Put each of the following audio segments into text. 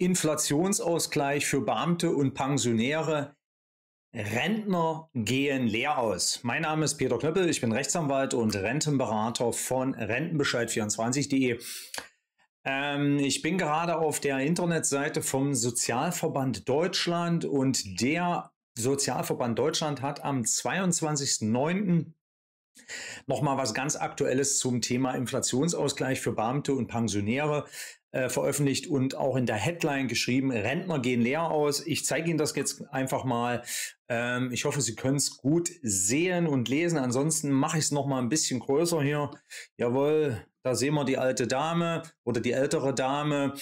Inflationsausgleich für Beamte und Pensionäre. Rentner gehen leer aus. Mein Name ist Peter Knöppel, ich bin Rechtsanwalt und Rentenberater von Rentenbescheid24.de. Ähm, ich bin gerade auf der Internetseite vom Sozialverband Deutschland und der Sozialverband Deutschland hat am 22.09. Nochmal was ganz Aktuelles zum Thema Inflationsausgleich für Beamte und Pensionäre äh, veröffentlicht und auch in der Headline geschrieben, Rentner gehen leer aus. Ich zeige Ihnen das jetzt einfach mal. Ähm, ich hoffe, Sie können es gut sehen und lesen. Ansonsten mache ich es noch mal ein bisschen größer hier. Jawohl, da sehen wir die alte Dame oder die ältere Dame.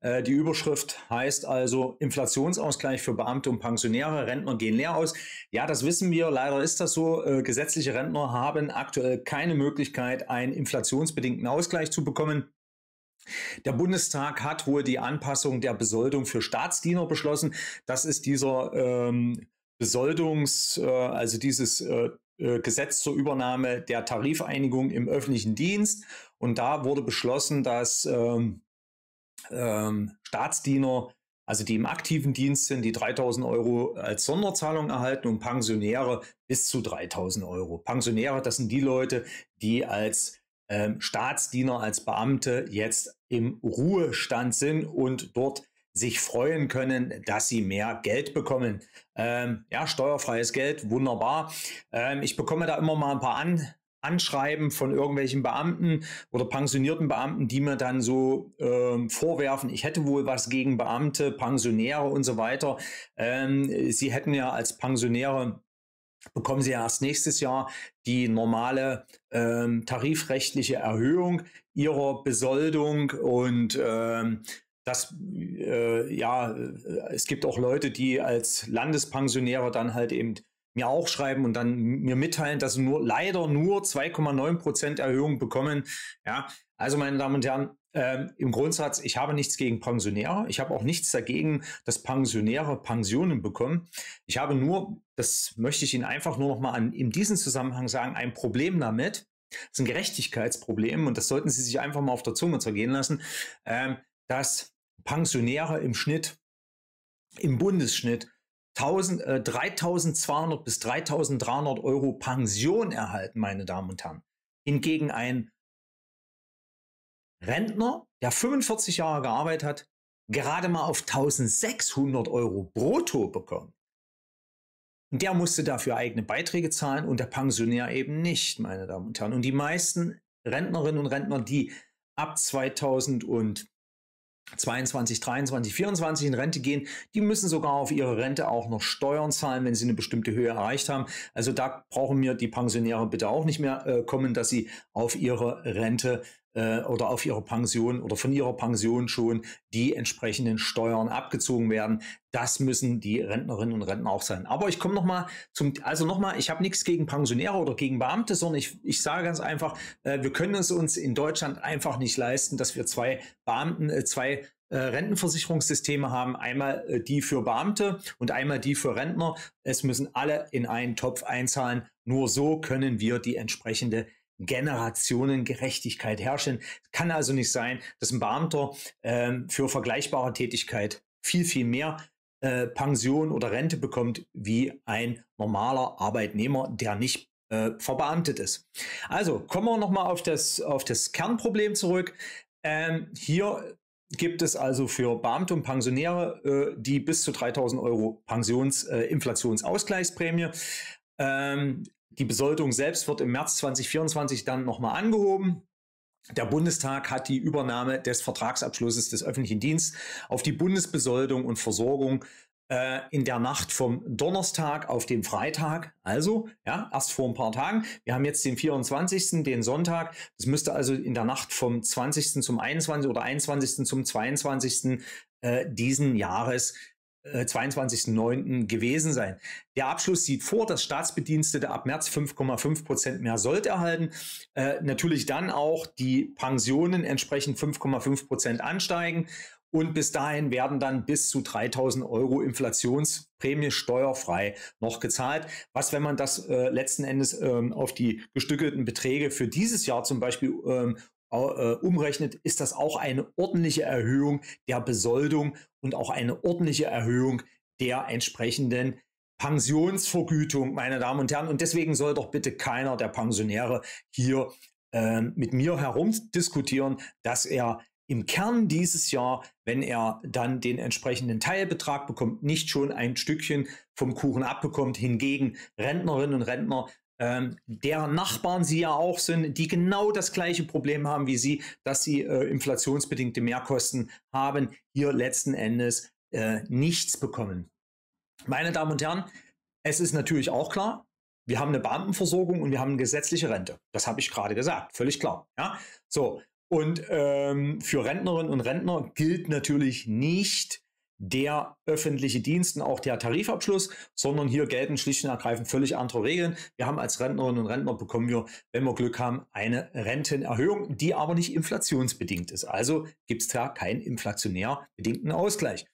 Äh, die Überschrift heißt also Inflationsausgleich für Beamte und Pensionäre. Rentner gehen leer aus. Ja, das wissen wir. Leider ist das so. Äh, gesetzliche Rentner haben aktuell keine Möglichkeit, einen inflationsbedingten Ausgleich zu bekommen. Der Bundestag hat wohl die Anpassung der Besoldung für Staatsdiener beschlossen. Das ist dieser ähm, Besoldungs, äh, also dieses äh, äh, Gesetz zur Übernahme der Tarifeinigung im öffentlichen Dienst. Und da wurde beschlossen, dass ähm, ähm, Staatsdiener, also die im aktiven Dienst sind, die 3000 Euro als Sonderzahlung erhalten und Pensionäre bis zu 3000 Euro. Pensionäre, das sind die Leute, die als ähm, Staatsdiener, als Beamte jetzt im Ruhestand sind und dort sich freuen können, dass sie mehr Geld bekommen. Ähm, ja, steuerfreies Geld, wunderbar. Ähm, ich bekomme da immer mal ein paar An Anschreiben von irgendwelchen Beamten oder pensionierten Beamten, die mir dann so ähm, vorwerfen, ich hätte wohl was gegen Beamte, Pensionäre und so weiter. Ähm, sie hätten ja als Pensionäre bekommen sie erst nächstes Jahr die normale ähm, tarifrechtliche Erhöhung ihrer Besoldung und ähm, das, äh, ja, es gibt auch Leute, die als Landespensionäre dann halt eben mir auch schreiben und dann mir mitteilen, dass sie nur leider nur 2,9 Prozent Erhöhung bekommen. Ja, also meine Damen und Herren, ähm, im Grundsatz, ich habe nichts gegen Pensionäre. Ich habe auch nichts dagegen, dass Pensionäre Pensionen bekommen. Ich habe nur, das möchte ich Ihnen einfach nur nochmal an, in diesem Zusammenhang sagen, ein Problem damit. Das ist ein Gerechtigkeitsproblem und das sollten Sie sich einfach mal auf der Zunge zergehen lassen, ähm, dass Pensionäre im Schnitt, im Bundesschnitt, 1000, äh, 3200 bis 3300 Euro Pension erhalten, meine Damen und Herren. Hingegen ein Rentner, der 45 Jahre gearbeitet hat, gerade mal auf 1600 Euro brutto bekommen. Der musste dafür eigene Beiträge zahlen und der Pensionär eben nicht, meine Damen und Herren. Und die meisten Rentnerinnen und Rentner, die ab 2022, 23, 24 in Rente gehen, die müssen sogar auf ihre Rente auch noch Steuern zahlen, wenn sie eine bestimmte Höhe erreicht haben. Also da brauchen mir die Pensionäre bitte auch nicht mehr äh, kommen, dass sie auf ihre Rente äh, oder auf ihre Pension oder von ihrer Pension schon die entsprechenden Steuern abgezogen werden. Das müssen die Rentnerinnen und Rentner auch sein. Aber ich komme nochmal zum, also nochmal, ich habe nichts gegen Pensionäre oder gegen Beamte, sondern ich, ich sage ganz einfach, äh, wir können es uns in Deutschland einfach nicht leisten, dass wir zwei Beamten, äh, zwei äh, Rentenversicherungssysteme haben, einmal äh, die für Beamte und einmal die für Rentner. Es müssen alle in einen Topf einzahlen. Nur so können wir die entsprechende Generationengerechtigkeit herrschen. Kann also nicht sein, dass ein Beamter ähm, für vergleichbare Tätigkeit viel, viel mehr äh, Pension oder Rente bekommt wie ein normaler Arbeitnehmer, der nicht äh, verbeamtet ist. Also kommen wir nochmal auf das, auf das Kernproblem zurück. Ähm, hier gibt es also für Beamte und Pensionäre äh, die bis zu 3000 Euro Pensions-Inflationsausgleichsprämie. Äh, ähm, die Besoldung selbst wird im März 2024 dann nochmal angehoben. Der Bundestag hat die Übernahme des Vertragsabschlusses des öffentlichen Dienstes auf die Bundesbesoldung und Versorgung äh, in der Nacht vom Donnerstag auf den Freitag, also ja, erst vor ein paar Tagen. Wir haben jetzt den 24., den Sonntag. Das müsste also in der Nacht vom 20. zum 21. oder 21. zum 22. Äh, diesen Jahres 22.09. Äh, gewesen sein. Der Abschluss sieht vor, dass Staatsbedienstete ab März 5,5 Prozent mehr Sold erhalten. Äh, natürlich dann auch die Pensionen entsprechend 5,5 Prozent ansteigen. Und bis dahin werden dann bis zu 3000 Euro Inflationsprämie steuerfrei noch gezahlt. Was, wenn man das äh, letzten Endes ähm, auf die gestückelten Beträge für dieses Jahr zum Beispiel ähm, äh, umrechnet, ist das auch eine ordentliche Erhöhung der Besoldung und auch eine ordentliche Erhöhung der entsprechenden Pensionsvergütung, meine Damen und Herren. Und deswegen soll doch bitte keiner der Pensionäre hier äh, mit mir herumdiskutieren, dass er im Kern dieses Jahr, wenn er dann den entsprechenden Teilbetrag bekommt, nicht schon ein Stückchen vom Kuchen abbekommt. Hingegen Rentnerinnen und Rentner ähm, deren Nachbarn sie ja auch sind, die genau das gleiche Problem haben wie sie, dass sie äh, inflationsbedingte Mehrkosten haben, hier letzten Endes äh, nichts bekommen. Meine Damen und Herren, es ist natürlich auch klar, wir haben eine Beamtenversorgung und wir haben eine gesetzliche Rente. Das habe ich gerade gesagt, völlig klar. Ja? So, und ähm, für Rentnerinnen und Rentner gilt natürlich nicht der öffentliche Dienst und auch der Tarifabschluss, sondern hier gelten schlicht und ergreifend völlig andere Regeln. Wir haben als Rentnerinnen und Rentner bekommen wir, wenn wir Glück haben, eine Rentenerhöhung, die aber nicht inflationsbedingt ist. Also gibt es da keinen inflationär bedingten Ausgleich.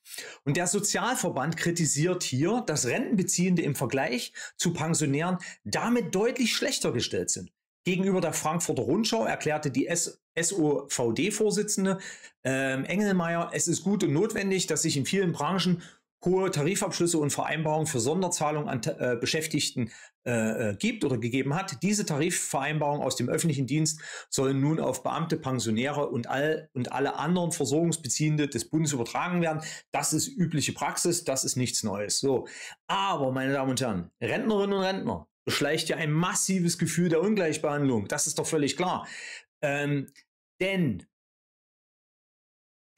Und der Sozialverband kritisiert hier, dass Rentenbeziehende im Vergleich zu Pensionären damit deutlich schlechter gestellt sind. Gegenüber der Frankfurter Rundschau erklärte die S SOVD-Vorsitzende ähm, Engelmeier, es ist gut und notwendig, dass sich in vielen Branchen hohe Tarifabschlüsse und Vereinbarungen für Sonderzahlungen an äh, Beschäftigten äh, äh, gibt oder gegeben hat. Diese Tarifvereinbarungen aus dem öffentlichen Dienst sollen nun auf Beamte, Pensionäre und, all, und alle anderen Versorgungsbeziehende des Bundes übertragen werden. Das ist übliche Praxis, das ist nichts Neues. So. Aber, meine Damen und Herren, Rentnerinnen und Rentner, beschleicht ja ein massives Gefühl der Ungleichbehandlung. Das ist doch völlig klar. Ähm, denn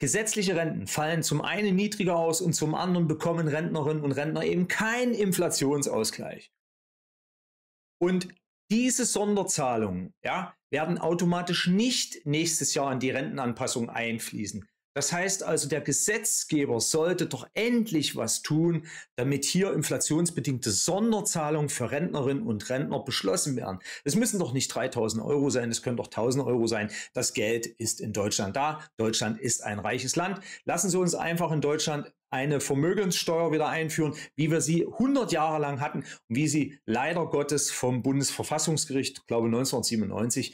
gesetzliche Renten fallen zum einen niedriger aus und zum anderen bekommen Rentnerinnen und Rentner eben keinen Inflationsausgleich. Und diese Sonderzahlungen ja, werden automatisch nicht nächstes Jahr in die Rentenanpassung einfließen. Das heißt also, der Gesetzgeber sollte doch endlich was tun, damit hier inflationsbedingte Sonderzahlungen für Rentnerinnen und Rentner beschlossen werden. Es müssen doch nicht 3000 Euro sein, es können doch 1000 Euro sein. Das Geld ist in Deutschland da. Deutschland ist ein reiches Land. Lassen Sie uns einfach in Deutschland eine Vermögenssteuer wieder einführen, wie wir sie 100 Jahre lang hatten und wie sie leider Gottes vom Bundesverfassungsgericht, glaube 1997,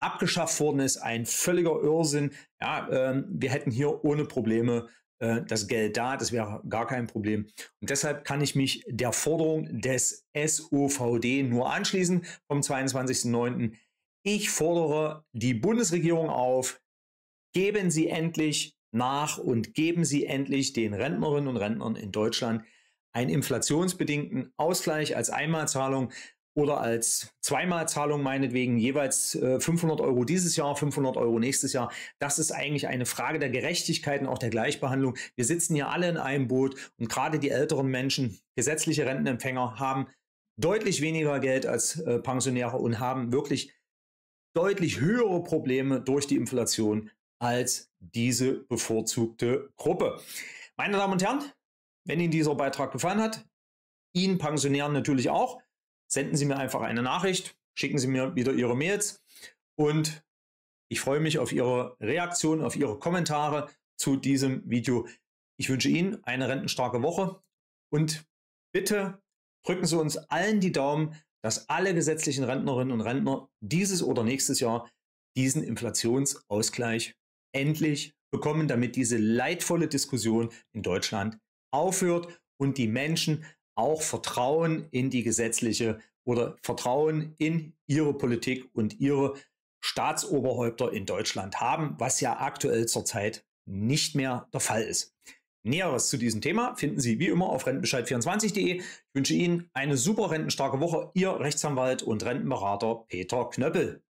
abgeschafft worden ist, ein völliger Irrsinn. Ja, ähm, wir hätten hier ohne Probleme äh, das Geld da, das wäre gar kein Problem. Und deshalb kann ich mich der Forderung des SUVD nur anschließen vom 22.09. Ich fordere die Bundesregierung auf, geben Sie endlich nach und geben Sie endlich den Rentnerinnen und Rentnern in Deutschland einen inflationsbedingten Ausgleich als Einmalzahlung, oder als Zweimalzahlung meinetwegen jeweils 500 äh, Euro dieses Jahr, 500 Euro nächstes Jahr. Das ist eigentlich eine Frage der Gerechtigkeit und auch der Gleichbehandlung. Wir sitzen hier alle in einem Boot und gerade die älteren Menschen, gesetzliche Rentenempfänger, haben deutlich weniger Geld als äh, Pensionäre und haben wirklich deutlich höhere Probleme durch die Inflation als diese bevorzugte Gruppe. Meine Damen und Herren, wenn Ihnen dieser Beitrag gefallen hat, Ihnen Pensionären natürlich auch, senden Sie mir einfach eine Nachricht, schicken Sie mir wieder Ihre Mails und ich freue mich auf Ihre Reaktion, auf Ihre Kommentare zu diesem Video. Ich wünsche Ihnen eine rentenstarke Woche und bitte drücken Sie uns allen die Daumen, dass alle gesetzlichen Rentnerinnen und Rentner dieses oder nächstes Jahr diesen Inflationsausgleich endlich bekommen, damit diese leidvolle Diskussion in Deutschland aufhört und die Menschen auch Vertrauen in die gesetzliche oder Vertrauen in ihre Politik und ihre Staatsoberhäupter in Deutschland haben, was ja aktuell zurzeit nicht mehr der Fall ist. Näheres zu diesem Thema finden Sie wie immer auf rentenbescheid24.de. Ich wünsche Ihnen eine super rentenstarke Woche. Ihr Rechtsanwalt und Rentenberater Peter Knöppel.